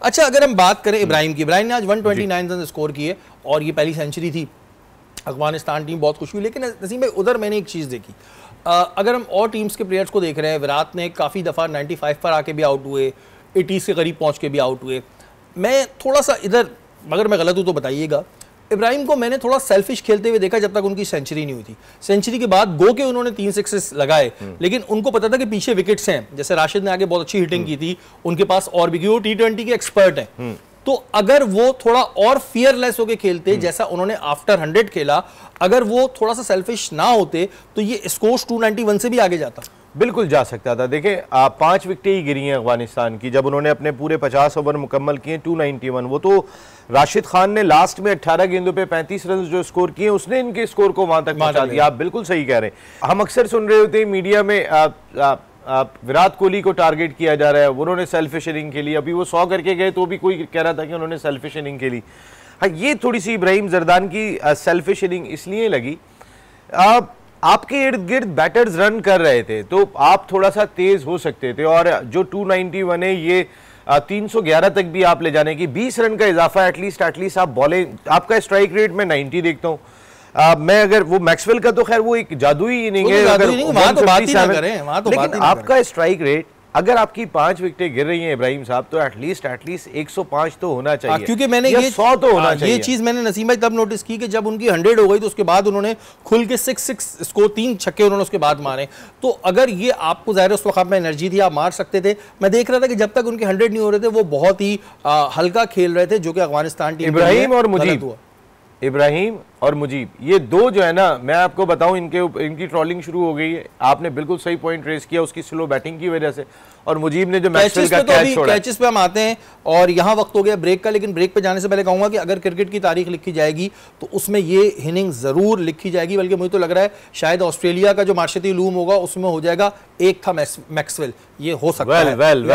अच्छा अगर हम बात करें हम्म। इब्राहिम की इब्राहिम ने आज 129 रन स्कोर किए और ये पहली सेंचुरी थी अफगानिस्तान टीम बहुत खुश हुई लेकिन नसीम भाई उधर मैंने एक चीज़ देखी आ, अगर हम और टीम्स के प्लेयर्स को देख रहे हैं विराट ने काफ़ी दफ़ा 95 पर आके भी आउट हुए एटीज़ के करीब पहुँच के भी आउट हुए मैं थोड़ा सा इधर अगर मैं गलत हूँ तो बताइएगा इब्राहिम को मैंने थोड़ा सेल्फिश खेलते हुए देखा जब तक उनकी सेंचुरी नहीं हुई थी सेंचुरी के बाद गो के उन्होंने तीन सिक्सेस लगाए हम्म। लेकिन उनको पता था कि पीछे विकेट्स हैं जैसे राशिद ने आगे बहुत अच्छी हिटिंग की थी उनके पास और भी वो टी ट्वेंटी के एक्सपर्ट हैं हम्म। तो अगर वो थोड़ा और फियरलेस होकर खेलते हम्म। जैसा उन्होंने आफ्टर हंड्रेड खेला अगर वो थोड़ा सा सेल्फिश ना होते तो ये स्कोर्स टू से भी आगे जाता बिल्कुल जा सकता था देखें आप पांच विकटें ही गिरी हैं अफगानिस्तान की जब उन्होंने अपने पूरे 50 ओवर मुकम्मल किए 291 वो तो राशिद खान ने लास्ट में 18 गेंदों पे 35 रन जो स्कोर किए उसने इनके स्कोर को वहां तक पहुंचा दिया आप बिल्कुल सही कह रहे हैं हम अक्सर सुन रहे होते हैं मीडिया में आप, आप, आप विराट कोहली को टारगेट किया जा रहा है उन्होंने सेल्फिश इनिंग खेली अभी वो सौ करके गए तो भी कोई कह रहा था कि उन्होंने सेल्फिश इनिंग खेली हाँ ये थोड़ी सी इब्राहिम जरदान की सेल्फिश इनिंग इसलिए लगी आप आपके इर्द गिर्द बैटर्स रन कर रहे थे तो आप थोड़ा सा तेज हो सकते थे और जो 291 है ये 311 तक भी आप ले जाने की 20 रन का इजाफा एटलीस्ट एटलीस्ट आप बॉलिंग आपका स्ट्राइक रेट में 90 देखता हूँ आ, मैं अगर वो मैक्सवेल का तो खैर वो एक जादुई इनिंग तो है अगर तो, तो लेकिन आपका स्ट्राइक रेट अगर आपकी पांच विकेटें गिर रही हैं इब्राहिम साहब तो एटलीस्ट एटलीस्ट 105 तो होना हाँ, चाहिए क्योंकि मैंने ये सौ तो होना आ, हाँ, चाहिए ये चीज़ मैंने भाई तब नोटिस की कि जब उनकी हंड्रेड हो गई तो उसके बाद उन्होंने खुल के सिक्स सिक्स स्कोर तीन छक्के उन्होंने उसके बाद मारे तो अगर ये आपको ज़ाहिर उस वक्त में एनर्जी थी आप मार सकते थे मैं देख रहा था कि जब तक उनके हंड्रेड नहीं हो रहे थे वो बहुत ही हल्का खेल रहे थे जो कि अफगानिस्तान टीम इब्राहिम और मुझे हुआ इब्राहिम और मुजीब ये दो जो है ना मैं आपको बताऊं इनके इनकी ट्रॉलिंग शुरू हो गई है आपने बिल्कुल सही पॉइंट रेस किया उसकी स्लो बैटिंग की वजह से और मुजीब ने जो मैचेस का तो कैच छोड़ा कैचेस पे हम आते हैं और यहाँ वक्त हो गया ब्रेक का लेकिन ब्रेक पे जाने से पहले कहूंगा कि अगर क्रिकेट की तारीख लिखी जाएगी तो उसमें ये इनिंग ज़रूर लिखी जाएगी बल्कि मुझे तो लग रहा है शायद ऑस्ट्रेलिया का जो मार्शती लूम होगा उसमें हो जाएगा एक था मैक्सवेल ये हो सकता है